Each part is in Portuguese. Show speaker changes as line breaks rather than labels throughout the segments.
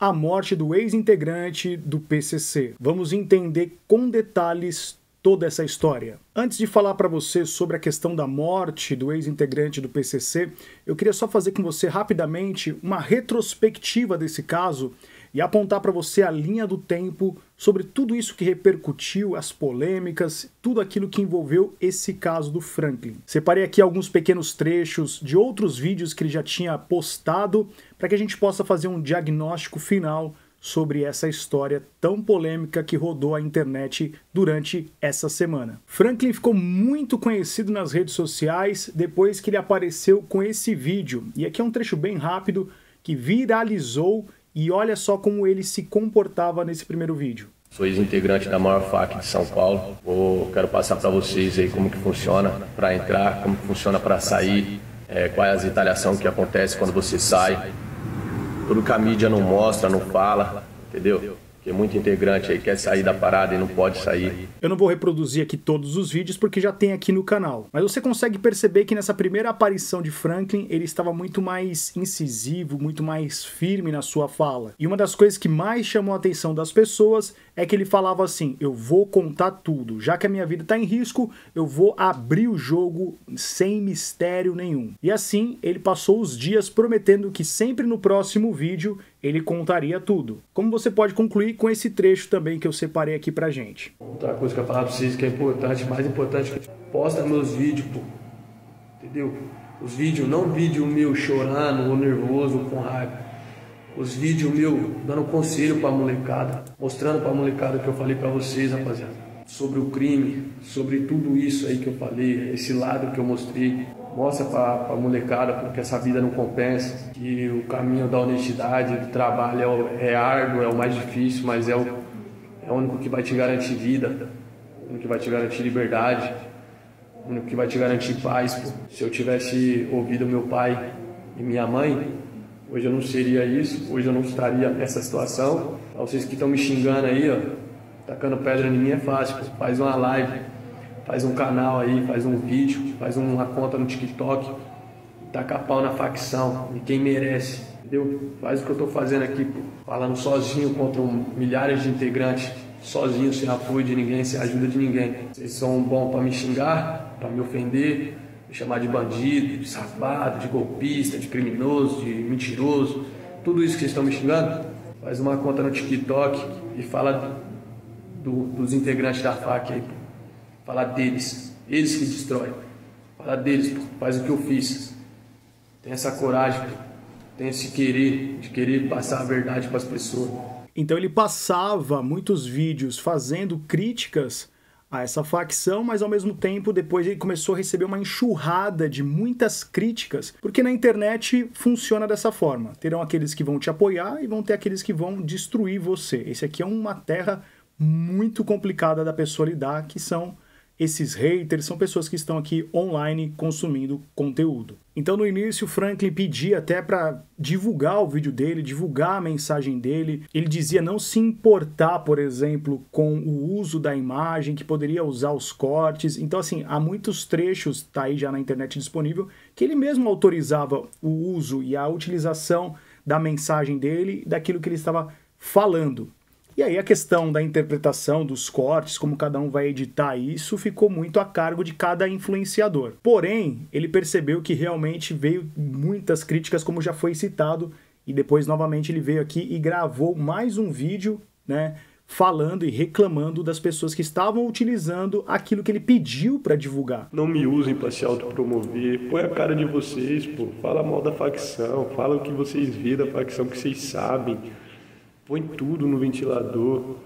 a morte do ex-integrante do PCC. Vamos entender com detalhes toda essa história. Antes de falar para você sobre a questão da morte do ex-integrante do PCC, eu queria só fazer com você rapidamente uma retrospectiva desse caso e apontar para você a linha do tempo sobre tudo isso que repercutiu, as polêmicas, tudo aquilo que envolveu esse caso do Franklin. Separei aqui alguns pequenos trechos de outros vídeos que ele já tinha postado para que a gente possa fazer um diagnóstico final sobre essa história tão polêmica que rodou a internet durante essa semana. Franklin ficou muito conhecido nas redes sociais depois que ele apareceu com esse vídeo, e aqui é um trecho bem rápido que viralizou e olha só como ele se comportava nesse primeiro vídeo.
Sou ex-integrante da maior FAC de São Paulo. Vou, quero passar para vocês aí como que funciona para entrar, como que funciona para sair, eh, é, as é retaliação que acontece quando você sai. Tudo que a mídia não mostra, não fala, entendeu? que é muito integrante aí quer sair da parada e não pode sair.
Eu não vou reproduzir aqui todos os vídeos porque já tem aqui no canal, mas você consegue perceber que nessa primeira aparição de Franklin ele estava muito mais incisivo, muito mais firme na sua fala. E uma das coisas que mais chamou a atenção das pessoas é que ele falava assim: "Eu vou contar tudo, já que a minha vida está em risco, eu vou abrir o jogo sem mistério nenhum". E assim ele passou os dias prometendo que sempre no próximo vídeo ele contaria tudo. Como você pode concluir com esse trecho também que eu separei aqui pra gente. Outra coisa que eu falar pra vocês que é importante, mais importante, que posta meus vídeos, pô.
Entendeu? Os vídeos, não vídeo meu chorando, ou nervoso, ou com raiva. Os vídeos meu dando conselho pra molecada, mostrando pra molecada que eu falei pra vocês, rapaziada. Sobre o crime, sobre tudo isso aí que eu falei, esse lado que eu mostrei mostra para a molecada porque essa vida não compensa, que o caminho da honestidade, do trabalho é, o, é árduo, é o mais difícil, mas é o, é o único que vai te garantir vida, o único que vai te garantir liberdade, o único que vai te garantir paz. Pô. Se eu tivesse ouvido meu pai e minha mãe, hoje eu não seria isso, hoje eu não estaria nessa situação. Pra vocês que estão me xingando aí, ó, tacando pedra em mim é fácil, pô. faz uma live faz um canal aí, faz um vídeo, faz uma conta no TikTok, taca pau na facção e quem merece, entendeu? Faz o que eu tô fazendo aqui, pô. falando sozinho contra um, milhares de integrantes, sozinho, sem apoio de ninguém, sem ajuda de ninguém. Vocês são bons para me xingar, para me ofender, me chamar de bandido, de safado, de golpista, de criminoso, de mentiroso, tudo isso que vocês estão me xingando. Faz uma conta no TikTok e fala do, dos integrantes da faca aí, pô Falar deles, eles que destroem. Falar deles, faz o que eu fiz. Tem essa coragem, tem esse querer, de querer passar a verdade para as
pessoas. Então ele passava muitos vídeos fazendo críticas a essa facção, mas ao mesmo tempo depois ele começou a receber uma enxurrada de muitas críticas, porque na internet funciona dessa forma. Terão aqueles que vão te apoiar e vão ter aqueles que vão destruir você. Esse aqui é uma terra muito complicada da pessoa lidar, que são esses haters são pessoas que estão aqui online consumindo conteúdo. Então no início Franklin pedia até para divulgar o vídeo dele, divulgar a mensagem dele. Ele dizia não se importar, por exemplo, com o uso da imagem, que poderia usar os cortes. Então assim, há muitos trechos tá aí já na internet disponível que ele mesmo autorizava o uso e a utilização da mensagem dele, daquilo que ele estava falando. E aí a questão da interpretação dos cortes, como cada um vai editar isso, ficou muito a cargo de cada influenciador. Porém, ele percebeu que realmente veio muitas críticas, como já foi citado, e depois novamente ele veio aqui e gravou mais um vídeo, né, falando e reclamando das pessoas que estavam utilizando aquilo que ele pediu para divulgar.
Não me usem para se autopromover, põe é a cara de vocês, pô, fala mal da facção, fala o que vocês viram da facção que vocês sabem põe tudo no ventilador.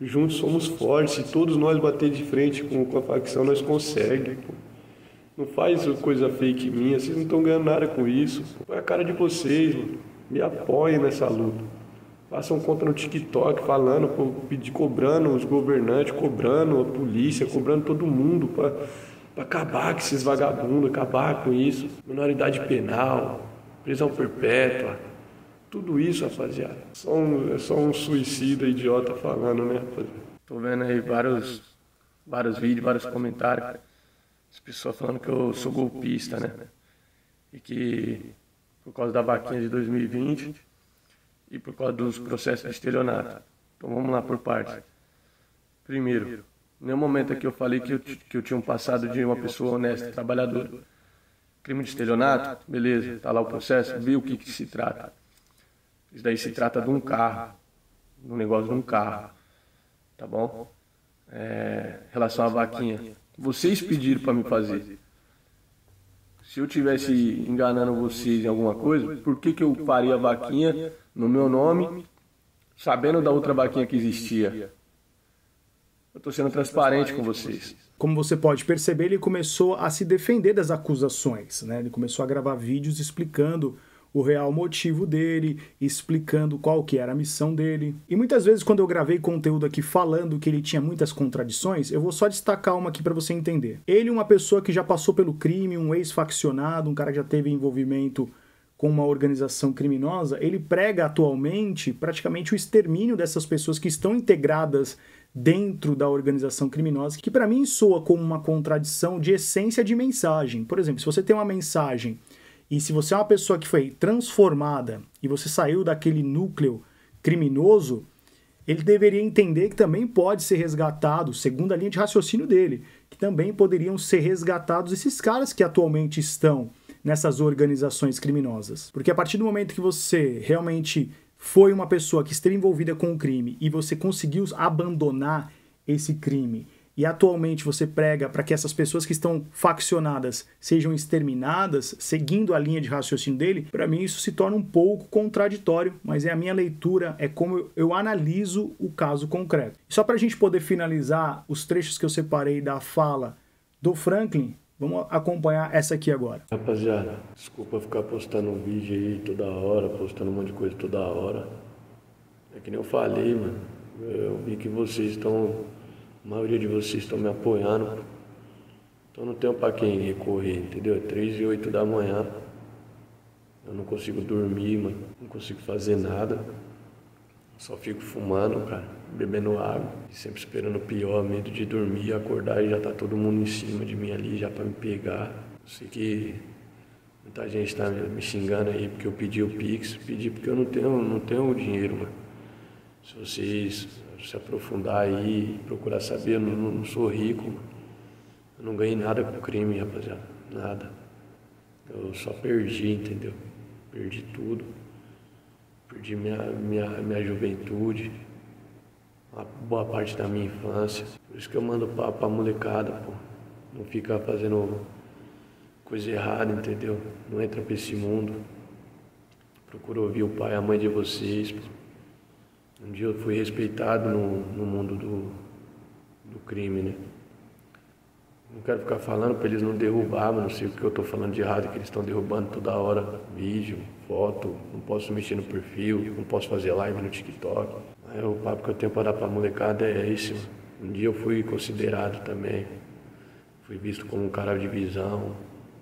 Juntos somos fortes, se todos nós bater de frente com, com a facção, nós conseguimos. Não faz coisa fake minha, vocês não estão ganhando nada com isso. Põe a cara de vocês, me apoiem nessa luta. Façam conta no TikTok falando, cobrando os governantes, cobrando a polícia, cobrando todo mundo para acabar com esses vagabundos, acabar com isso. Minoridade penal, prisão perpétua, tudo isso, rapaziada. Só um, é só um suicida idiota falando, né, rapaziada? Tô vendo aí vários, vários vídeos, vários comentários. As pessoas falando que eu sou golpista, né? E que por causa da vaquinha de 2020 e por causa dos processos de estelionato. Então vamos lá por partes. Primeiro, nenhum momento aqui eu falei que eu, que eu tinha um passado de uma pessoa honesta, trabalhadora. Crime de estelionato, beleza, tá lá o processo, viu o que, que se trata. Isso daí se trata de um carro, de um negócio de um carro, tá bom? É, em relação à vaquinha, vocês pediram para me fazer. Se eu tivesse enganando vocês em alguma coisa, por que, que eu faria a vaquinha no meu nome, sabendo da outra vaquinha que existia? Eu estou sendo transparente com
vocês. Como você pode perceber, ele começou a se defender das acusações, né? Ele começou a gravar vídeos explicando o real motivo dele, explicando qual que era a missão dele. E muitas vezes quando eu gravei conteúdo aqui falando que ele tinha muitas contradições, eu vou só destacar uma aqui para você entender. Ele uma pessoa que já passou pelo crime, um ex-faccionado, um cara que já teve envolvimento com uma organização criminosa, ele prega atualmente praticamente o extermínio dessas pessoas que estão integradas dentro da organização criminosa, que para mim soa como uma contradição de essência de mensagem. Por exemplo, se você tem uma mensagem e se você é uma pessoa que foi transformada e você saiu daquele núcleo criminoso, ele deveria entender que também pode ser resgatado, segundo a linha de raciocínio dele, que também poderiam ser resgatados esses caras que atualmente estão nessas organizações criminosas. Porque a partir do momento que você realmente foi uma pessoa que esteve envolvida com o crime e você conseguiu abandonar esse crime e atualmente você prega para que essas pessoas que estão faccionadas sejam exterminadas, seguindo a linha de raciocínio dele, para mim isso se torna um pouco contraditório, mas é a minha leitura, é como eu analiso o caso concreto. Só para a gente poder finalizar os trechos que eu separei da fala do Franklin, Vamos acompanhar essa aqui agora. Rapaziada,
desculpa ficar postando um vídeo aí toda hora, postando um monte de coisa toda hora. É que nem eu falei, mano. Eu vi que vocês estão a maioria de vocês estão me apoiando. Então não tenho para quem recorrer, entendeu? É três e oito da manhã. Eu não consigo dormir, mano. Não consigo fazer nada. Só fico fumando, cara, bebendo água, sempre esperando o pior, medo de dormir, acordar e já tá todo mundo em cima de mim ali, já para me pegar. Eu sei que muita gente tá me xingando aí porque eu pedi o Pix, pedi porque eu não tenho, não tenho o dinheiro, mano. Se vocês se aprofundar aí, procurar saber. Eu não, não sou rico, eu não ganhei nada com crime, rapaziada, nada. Eu só perdi, entendeu? Perdi tudo. Perdi minha, minha, minha juventude, uma boa parte da minha infância. Por isso que eu mando papo pra molecada, pô. Não fica fazendo coisa errada, entendeu? Não entra pra esse mundo. Procura ouvir o pai e a mãe de vocês, pô. Um dia eu fui respeitado no, no mundo do, do crime, né? Não quero ficar falando para eles não derrubar, mas não sei o que eu estou falando de errado, que eles estão derrubando toda hora vídeo, foto, não posso mexer no perfil, não posso fazer live no TikTok. Aí, é, o papo que eu tenho para dar para a molecada é esse. Um dia eu fui considerado também, fui visto como um cara de visão,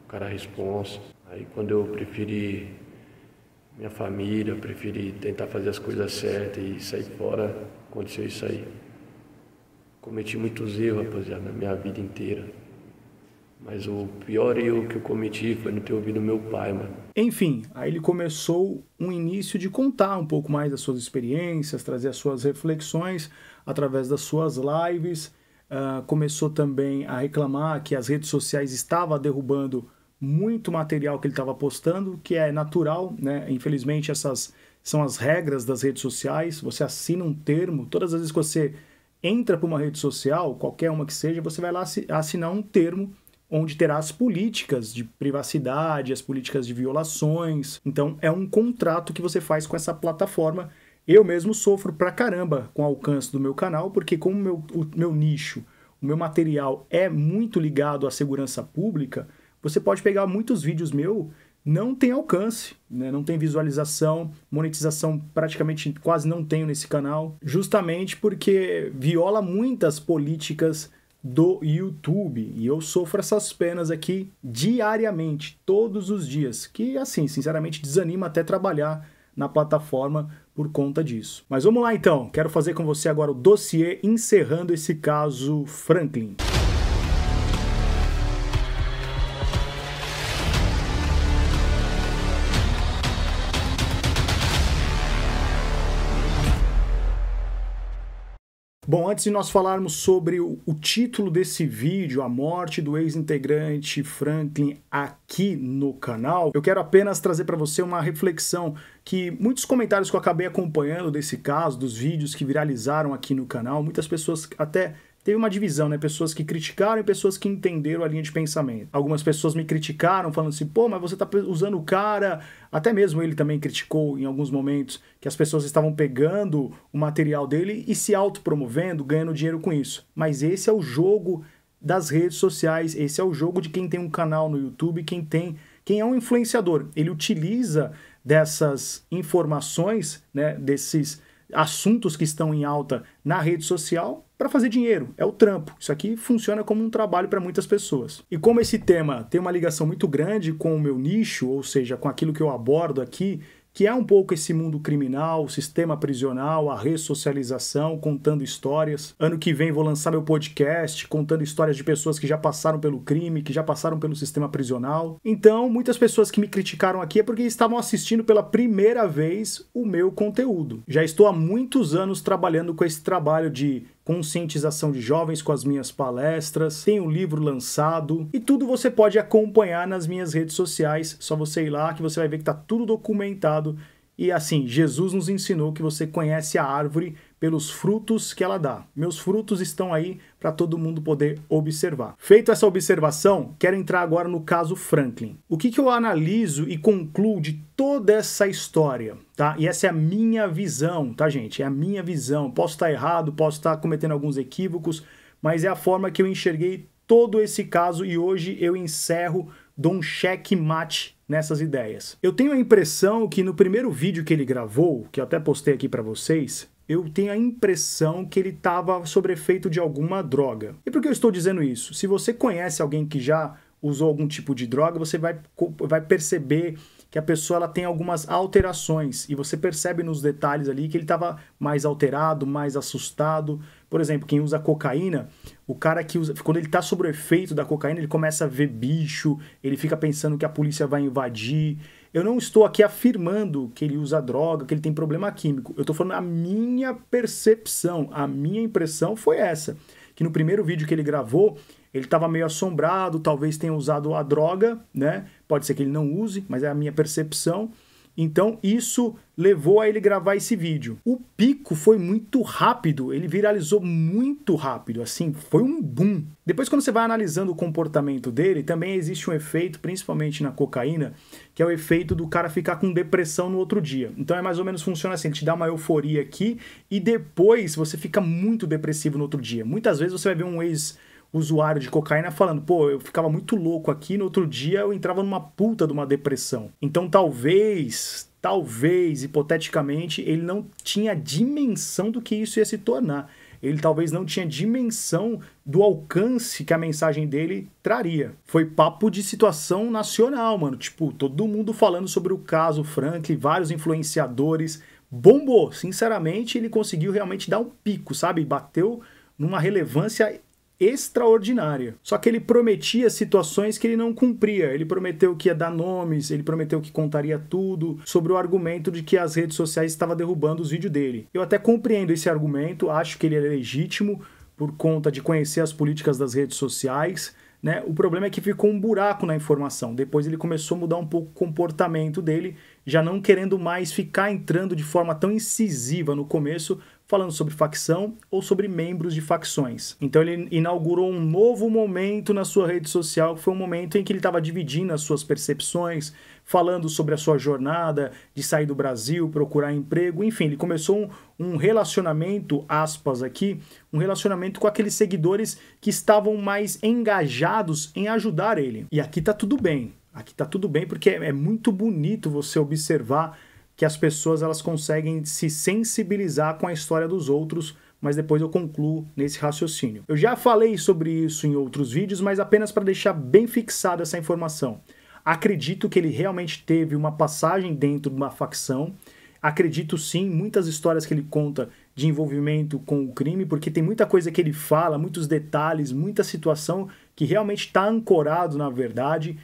um cara responsa. Aí quando eu preferi minha família, eu preferi tentar fazer as coisas certas e sair fora. Aconteceu isso aí. Cometi muitos erros, rapaziada, na minha vida inteira. Mas o pior erro que eu cometi foi não ter ouvido meu pai, mano.
Enfim, aí ele começou um início de contar um pouco mais das suas experiências, trazer as suas reflexões através das suas lives. Uh, começou também a reclamar que as redes sociais estavam derrubando muito material que ele estava postando, que é natural, né? Infelizmente, essas são as regras das redes sociais. Você assina um termo, todas as vezes que você entra para uma rede social, qualquer uma que seja, você vai lá assinar um termo onde terá as políticas de privacidade, as políticas de violações. Então, é um contrato que você faz com essa plataforma. Eu mesmo sofro pra caramba com o alcance do meu canal, porque como meu, o meu nicho, o meu material é muito ligado à segurança pública, você pode pegar muitos vídeos meu, não tem alcance, né? não tem visualização, monetização praticamente quase não tenho nesse canal, justamente porque viola muitas políticas do YouTube. E eu sofro essas penas aqui diariamente, todos os dias, que assim, sinceramente, desanima até trabalhar na plataforma por conta disso. Mas vamos lá então, quero fazer com você agora o dossiê encerrando esse caso Franklin. Bom, antes de nós falarmos sobre o, o título desse vídeo, a morte do ex-integrante Franklin aqui no canal, eu quero apenas trazer para você uma reflexão que muitos comentários que eu acabei acompanhando desse caso, dos vídeos que viralizaram aqui no canal, muitas pessoas até teve uma divisão, né? Pessoas que criticaram e pessoas que entenderam a linha de pensamento. Algumas pessoas me criticaram, falando assim, pô, mas você tá usando o cara. Até mesmo ele também criticou em alguns momentos que as pessoas estavam pegando o material dele e se autopromovendo, ganhando dinheiro com isso. Mas esse é o jogo das redes sociais, esse é o jogo de quem tem um canal no YouTube, quem tem. Quem é um influenciador, ele utiliza dessas informações, né, desses assuntos que estão em alta na rede social para fazer dinheiro, é o trampo. Isso aqui funciona como um trabalho para muitas pessoas. E como esse tema tem uma ligação muito grande com o meu nicho, ou seja, com aquilo que eu abordo aqui, que é um pouco esse mundo criminal, o sistema prisional, a ressocialização, contando histórias. Ano que vem vou lançar meu podcast contando histórias de pessoas que já passaram pelo crime, que já passaram pelo sistema prisional. Então, muitas pessoas que me criticaram aqui é porque estavam assistindo pela primeira vez o meu conteúdo. Já estou há muitos anos trabalhando com esse trabalho de conscientização de jovens com as minhas palestras, tem o um livro lançado e tudo você pode acompanhar nas minhas redes sociais. Só você ir lá que você vai ver que está tudo documentado. E assim, Jesus nos ensinou que você conhece a árvore pelos frutos que ela dá. Meus frutos estão aí para todo mundo poder observar. Feito essa observação, quero entrar agora no caso Franklin. O que, que eu analiso e concluo de toda essa história, tá? E essa é a minha visão, tá, gente? É a minha visão. Posso estar errado, posso estar cometendo alguns equívocos, mas é a forma que eu enxerguei todo esse caso e hoje eu encerro, dou um checkmate nessas ideias. Eu tenho a impressão que no primeiro vídeo que ele gravou, que eu até postei aqui para vocês, eu tenho a impressão que ele estava sob efeito de alguma droga. E por que eu estou dizendo isso? Se você conhece alguém que já usou algum tipo de droga, você vai, vai perceber que a pessoa ela tem algumas alterações e você percebe nos detalhes ali que ele estava mais alterado, mais assustado. Por exemplo, quem usa cocaína, o cara que usa, quando ele está sobre o efeito da cocaína, ele começa a ver bicho, ele fica pensando que a polícia vai invadir, eu não estou aqui afirmando que ele usa droga, que ele tem problema químico. Eu estou falando a minha percepção, a minha impressão foi essa. Que no primeiro vídeo que ele gravou, ele estava meio assombrado, talvez tenha usado a droga, né? Pode ser que ele não use, mas é a minha percepção. Então isso levou a ele gravar esse vídeo. O pico foi muito rápido, ele viralizou muito rápido, assim, foi um boom. Depois quando você vai analisando o comportamento dele, também existe um efeito, principalmente na cocaína, que é o efeito do cara ficar com depressão no outro dia. Então é mais ou menos funciona assim, ele te dá uma euforia aqui e depois você fica muito depressivo no outro dia. Muitas vezes você vai ver um ex usuário de cocaína falando, pô, eu ficava muito louco aqui, no outro dia eu entrava numa puta de uma depressão. Então talvez, talvez, hipoteticamente, ele não tinha dimensão do que isso ia se tornar. Ele talvez não tinha dimensão do alcance que a mensagem dele traria. Foi papo de situação nacional, mano. Tipo, todo mundo falando sobre o caso Franklin, vários influenciadores. Bombou. Sinceramente, ele conseguiu realmente dar um pico, sabe? Bateu numa relevância extraordinária. Só que ele prometia situações que ele não cumpria. Ele prometeu que ia dar nomes, ele prometeu que contaria tudo sobre o argumento de que as redes sociais estavam derrubando os vídeos dele. Eu até compreendo esse argumento, acho que ele é legítimo por conta de conhecer as políticas das redes sociais. Né? O problema é que ficou um buraco na informação. Depois ele começou a mudar um pouco o comportamento dele, já não querendo mais ficar entrando de forma tão incisiva no começo falando sobre facção ou sobre membros de facções. Então ele inaugurou um novo momento na sua rede social, que foi um momento em que ele estava dividindo as suas percepções, falando sobre a sua jornada de sair do Brasil, procurar emprego, enfim, ele começou um, um relacionamento, aspas aqui, um relacionamento com aqueles seguidores que estavam mais engajados em ajudar ele. E aqui tá tudo bem. Aqui tá tudo bem porque é, é muito bonito você observar que as pessoas elas conseguem se sensibilizar com a história dos outros, mas depois eu concluo nesse raciocínio. Eu já falei sobre isso em outros vídeos, mas apenas para deixar bem fixada essa informação. Acredito que ele realmente teve uma passagem dentro de uma facção. Acredito sim, muitas histórias que ele conta de envolvimento com o crime, porque tem muita coisa que ele fala, muitos detalhes, muita situação que realmente está ancorado na verdade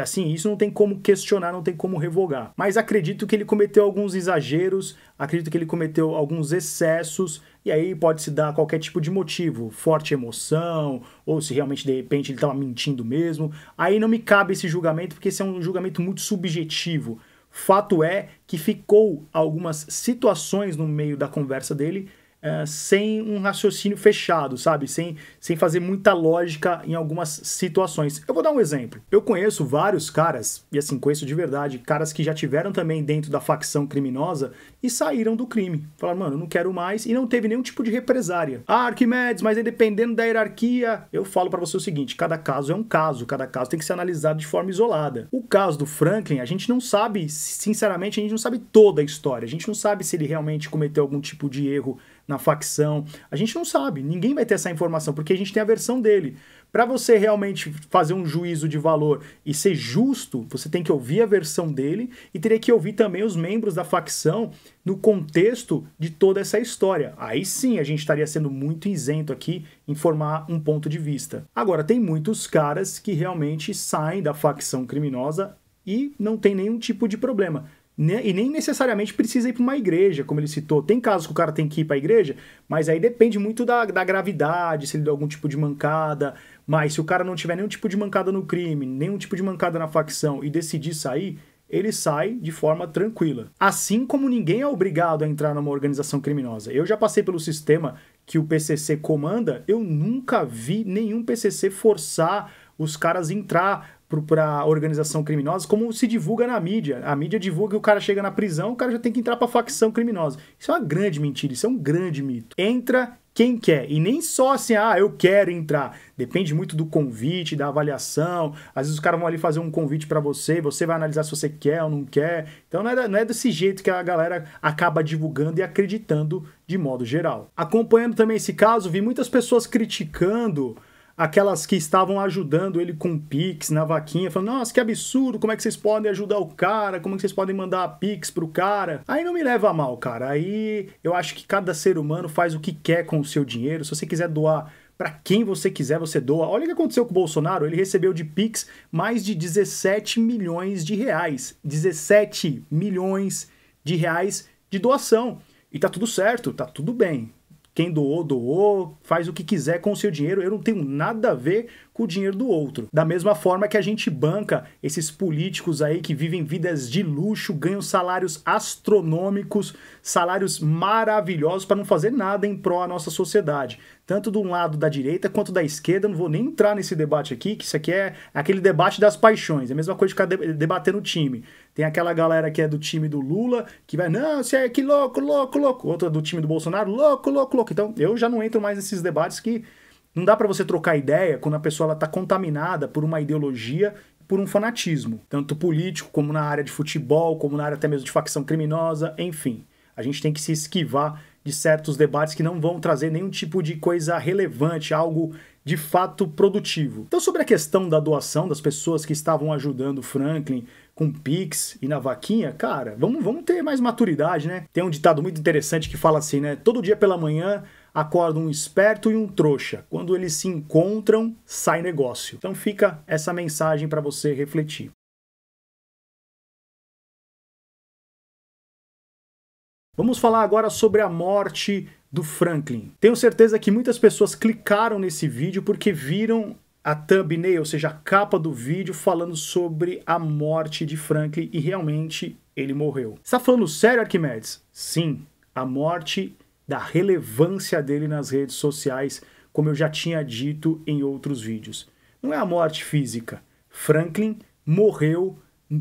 assim, isso não tem como questionar, não tem como revogar. Mas acredito que ele cometeu alguns exageros, acredito que ele cometeu alguns excessos, e aí pode se dar qualquer tipo de motivo, forte emoção, ou se realmente de repente ele estava mentindo mesmo. Aí não me cabe esse julgamento, porque esse é um julgamento muito subjetivo. Fato é que ficou algumas situações no meio da conversa dele é, sem um raciocínio fechado, sabe? Sem, sem fazer muita lógica em algumas situações. Eu vou dar um exemplo. Eu conheço vários caras, e assim, conheço de verdade, caras que já tiveram também dentro da facção criminosa e saíram do crime. Falaram, mano, não quero mais, e não teve nenhum tipo de represária. Ah, Arquimedes, mas é dependendo da hierarquia. Eu falo para você o seguinte: cada caso é um caso, cada caso tem que ser analisado de forma isolada. O caso do Franklin, a gente não sabe, sinceramente, a gente não sabe toda a história, a gente não sabe se ele realmente cometeu algum tipo de erro na facção. A gente não sabe, ninguém vai ter essa informação, porque a gente tem a versão dele. Para você realmente fazer um juízo de valor e ser justo, você tem que ouvir a versão dele e teria que ouvir também os membros da facção no contexto de toda essa história. Aí sim a gente estaria sendo muito isento aqui em formar um ponto de vista. Agora, tem muitos caras que realmente saem da facção criminosa e não tem nenhum tipo de problema né, e nem necessariamente precisa ir para uma igreja, como ele citou. Tem casos que o cara tem que ir para a igreja, mas aí depende muito da, da gravidade, se ele deu algum tipo de mancada. Mas se o cara não tiver nenhum tipo de mancada no crime, nenhum tipo de mancada na facção e decidir sair, ele sai de forma tranquila. Assim como ninguém é obrigado a entrar numa organização criminosa. Eu já passei pelo sistema que o PCC comanda, eu nunca vi nenhum PCC forçar os caras entrar para organização criminosa, como se divulga na mídia. A mídia divulga que o cara chega na prisão, o cara já tem que entrar para facção criminosa. Isso é uma grande mentira, isso é um grande mito. Entra quem quer e nem só assim, ah, eu quero entrar. Depende muito do convite, da avaliação. Às vezes os caras vão ali fazer um convite para você, você vai analisar se você quer ou não quer. Então não é, não é desse jeito que a galera acaba divulgando e acreditando de modo geral. Acompanhando também esse caso, vi muitas pessoas criticando aquelas que estavam ajudando ele com Pix na vaquinha, falando, nossa, que absurdo, como é que vocês podem ajudar o cara, como é que vocês podem mandar Pix pro cara. Aí não me leva a mal, cara. Aí eu acho que cada ser humano faz o que quer com o seu dinheiro. Se você quiser doar para quem você quiser, você doa. Olha o que aconteceu com o Bolsonaro, ele recebeu de Pix mais de 17 milhões de reais. 17 milhões de reais de doação. E tá tudo certo, tá tudo bem. Quem doou, doou, faz o que quiser com o seu dinheiro. Eu não tenho nada a ver com o dinheiro do outro. Da mesma forma que a gente banca esses políticos aí que vivem vidas de luxo, ganham salários astronômicos, salários maravilhosos para não fazer nada em pró à nossa sociedade tanto do lado da direita quanto da esquerda. Não vou nem entrar nesse debate aqui, que isso aqui é aquele debate das paixões. É a mesma coisa de ficar debatendo o time. Tem aquela galera que é do time do Lula, que vai, não, você é que louco, louco, louco. Outra do time do Bolsonaro, louco, louco, louco. Então eu já não entro mais nesses debates que não dá para você trocar ideia quando a pessoa está contaminada por uma ideologia por um fanatismo, tanto político como na área de futebol, como na área até mesmo de facção criminosa, enfim. A gente tem que se esquivar de certos debates que não vão trazer nenhum tipo de coisa relevante, algo de fato produtivo. Então, sobre a questão da doação das pessoas que estavam ajudando o Franklin com Pix e na vaquinha, cara, vamos, vamos ter mais maturidade, né? Tem um ditado muito interessante que fala assim, né? Todo dia pela manhã acorda um esperto e um trouxa. Quando eles se encontram, sai negócio. Então fica essa mensagem para você refletir. Vamos falar agora sobre a morte do Franklin. Tenho certeza que muitas pessoas clicaram nesse vídeo porque viram a thumbnail, ou seja, a capa do vídeo falando sobre a morte de Franklin e realmente ele morreu. Está falando sério, Arquimedes? Sim, a morte da relevância dele nas redes sociais, como eu já tinha dito em outros vídeos. Não é a morte física. Franklin morreu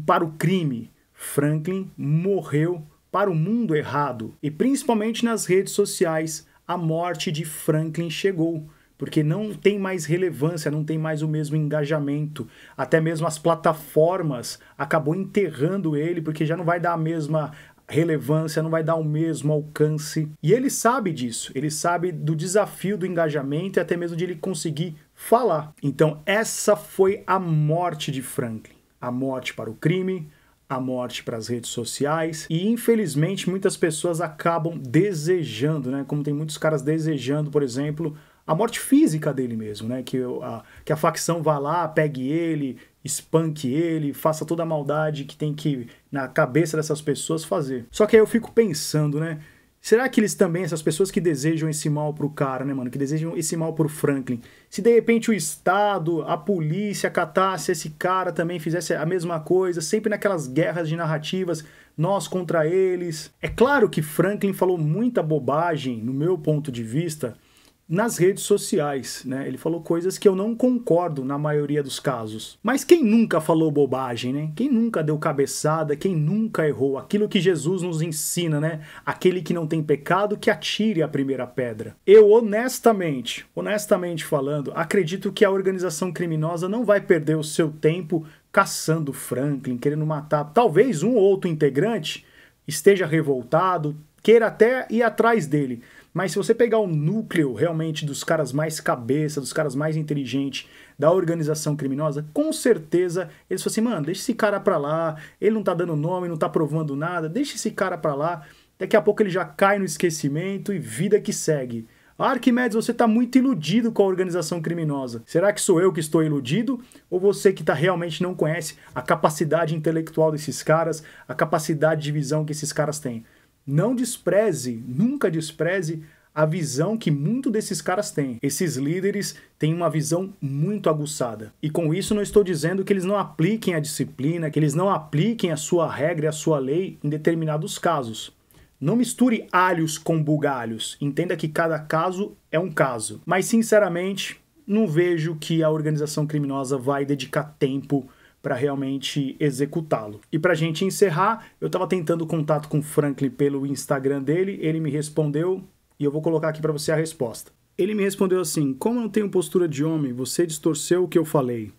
para o crime. Franklin morreu para o mundo errado. E principalmente nas redes sociais, a morte de Franklin chegou porque não tem mais relevância, não tem mais o mesmo engajamento. Até mesmo as plataformas acabou enterrando ele, porque já não vai dar a mesma relevância, não vai dar o mesmo alcance. E ele sabe disso, ele sabe do desafio do engajamento e até mesmo de ele conseguir falar. Então, essa foi a morte de Franklin. A morte para o crime, a morte para as redes sociais e infelizmente muitas pessoas acabam desejando, né? Como tem muitos caras desejando, por exemplo, a morte física dele mesmo, né? Que a, que a facção vá lá, pegue ele, espanque ele, faça toda a maldade que tem que, na cabeça dessas pessoas, fazer. Só que aí eu fico pensando, né? Será que eles também, essas pessoas que desejam esse mal pro cara, né, mano? Que desejam esse mal pro Franklin. Se de repente o Estado, a polícia catasse esse cara também, fizesse a mesma coisa, sempre naquelas guerras de narrativas, nós contra eles. É claro que Franklin falou muita bobagem, no meu ponto de vista, nas redes sociais, né? Ele falou coisas que eu não concordo na maioria dos casos. Mas quem nunca falou bobagem, né? Quem nunca deu cabeçada, quem nunca errou, aquilo que Jesus nos ensina, né? Aquele que não tem pecado que atire a primeira pedra. Eu honestamente, honestamente falando, acredito que a organização criminosa não vai perder o seu tempo caçando Franklin, querendo matar talvez um ou outro integrante esteja revoltado, queira até ir atrás dele mas se você pegar o núcleo realmente dos caras mais cabeça, dos caras mais inteligentes da organização criminosa, com certeza eles falam assim, mano, deixa esse cara pra lá, ele não tá dando nome, não tá provando nada, deixa esse cara pra lá, daqui a pouco ele já cai no esquecimento e vida que segue. Arquimedes, você está muito iludido com a organização criminosa. Será que sou eu que estou iludido? Ou você que tá, realmente não conhece a capacidade intelectual desses caras, a capacidade de visão que esses caras têm? Não despreze, nunca despreze a visão que muito desses caras têm. Esses líderes têm uma visão muito aguçada. E com isso não estou dizendo que eles não apliquem a disciplina, que eles não apliquem a sua regra e a sua lei em determinados casos. Não misture alhos com bugalhos. Entenda que cada caso é um caso. Mas sinceramente, não vejo que a organização criminosa vai dedicar tempo para realmente executá-lo. E para a gente encerrar, eu estava tentando contato com o Franklin pelo Instagram dele, ele me respondeu e eu vou colocar aqui para você a resposta. Ele me respondeu assim: Como eu não tenho postura de homem, você distorceu o que eu falei.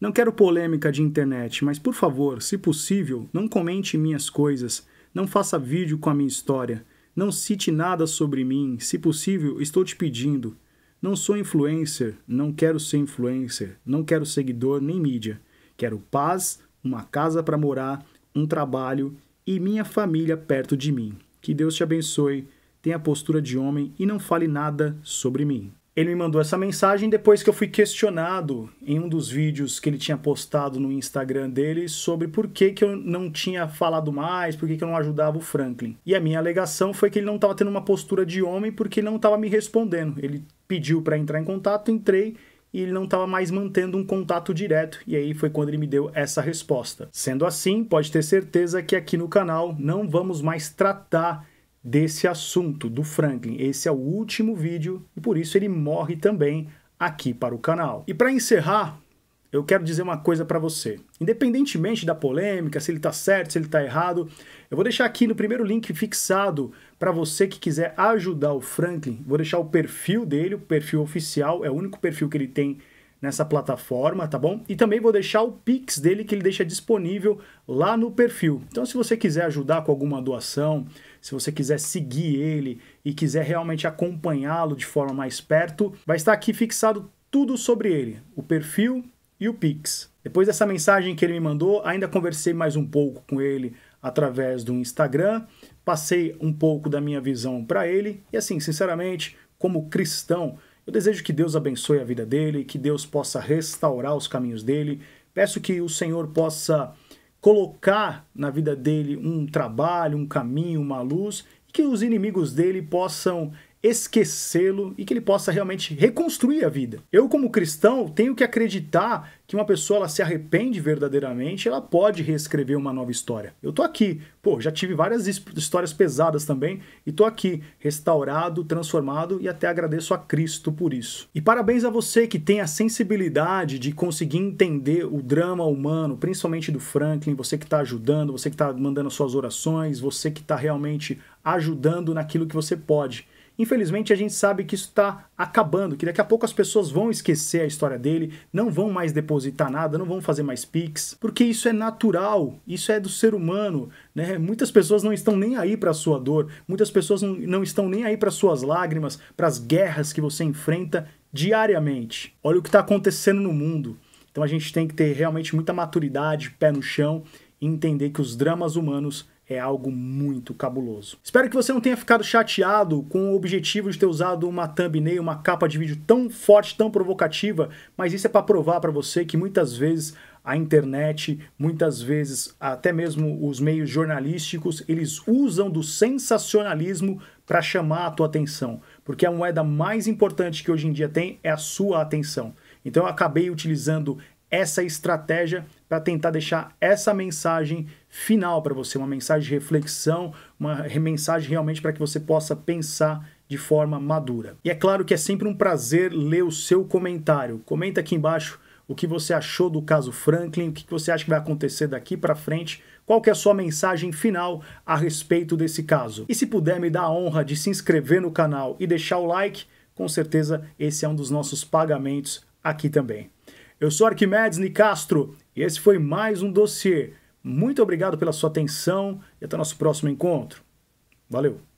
Não quero polêmica de internet, mas por favor, se possível, não comente minhas coisas, não faça vídeo com a minha história, não cite nada sobre mim, se possível, estou te pedindo. Não sou influencer, não quero ser influencer, não quero seguidor nem mídia. Quero paz, uma casa para morar, um trabalho e minha família perto de mim. Que Deus te abençoe, tenha postura de homem e não fale nada sobre mim. Ele me mandou essa mensagem depois que eu fui questionado em um dos vídeos que ele tinha postado no Instagram dele sobre por que, que eu não tinha falado mais, por que, que eu não ajudava o Franklin. E a minha alegação foi que ele não estava tendo uma postura de homem porque ele não estava me respondendo. Ele pediu para entrar em contato, entrei e ele não estava mais mantendo um contato direto, e aí foi quando ele me deu essa resposta. Sendo assim, pode ter certeza que aqui no canal não vamos mais tratar desse assunto do Franklin. Esse é o último vídeo e por isso ele morre também aqui para o canal. E para encerrar, eu quero dizer uma coisa para você. Independentemente da polêmica, se ele está certo, se ele está errado, eu vou deixar aqui no primeiro link fixado para você que quiser ajudar o Franklin, vou deixar o perfil dele, o perfil oficial, é o único perfil que ele tem nessa plataforma, tá bom? E também vou deixar o Pix dele que ele deixa disponível lá no perfil. Então, se você quiser ajudar com alguma doação, se você quiser seguir ele e quiser realmente acompanhá-lo de forma mais perto, vai estar aqui fixado tudo sobre ele, o perfil e o Pix. Depois dessa mensagem que ele me mandou, ainda conversei mais um pouco com ele através do Instagram, passei um pouco da minha visão para ele e assim, sinceramente, como cristão, eu desejo que Deus abençoe a vida dele, que Deus possa restaurar os caminhos dele. Peço que o Senhor possa colocar na vida dele um trabalho, um caminho, uma luz, e que os inimigos dele possam esquecê-lo e que ele possa realmente reconstruir a vida. Eu, como cristão, tenho que acreditar que uma pessoa ela se arrepende verdadeiramente, ela pode reescrever uma nova história. Eu tô aqui, pô, já tive várias histórias pesadas também e tô aqui restaurado, transformado e até agradeço a Cristo por isso. E parabéns a você que tem a sensibilidade de conseguir entender o drama humano, principalmente do Franklin, você que está ajudando, você que está mandando suas orações, você que está realmente ajudando naquilo que você pode. Infelizmente, a gente sabe que isso está acabando, que daqui a pouco as pessoas vão esquecer a história dele, não vão mais depositar nada, não vão fazer mais Pix, porque isso é natural, isso é do ser humano, né? Muitas pessoas não estão nem aí para sua dor, muitas pessoas não, não estão nem aí para suas lágrimas, para as guerras que você enfrenta diariamente. Olha o que está acontecendo no mundo. Então a gente tem que ter realmente muita maturidade, pé no chão e entender que os dramas humanos é algo muito cabuloso. Espero que você não tenha ficado chateado com o objetivo de ter usado uma thumbnail, uma capa de vídeo tão forte, tão provocativa, mas isso é para provar para você que muitas vezes a internet, muitas vezes até mesmo os meios jornalísticos, eles usam do sensacionalismo para chamar a tua atenção, porque a moeda mais importante que hoje em dia tem é a sua atenção. Então eu acabei utilizando essa estratégia para tentar deixar essa mensagem final para você, uma mensagem de reflexão, uma mensagem realmente para que você possa pensar de forma madura. E é claro que é sempre um prazer ler o seu comentário. Comenta aqui embaixo o que você achou do caso Franklin, o que você acha que vai acontecer daqui para frente, qual que é a sua mensagem final a respeito desse caso. E se puder me dar a honra de se inscrever no canal e deixar o like, com certeza esse é um dos nossos pagamentos aqui também. Eu sou Arquimedes Nicastro e esse foi mais um dossiê muito obrigado pela sua atenção e até nosso próximo encontro. Valeu!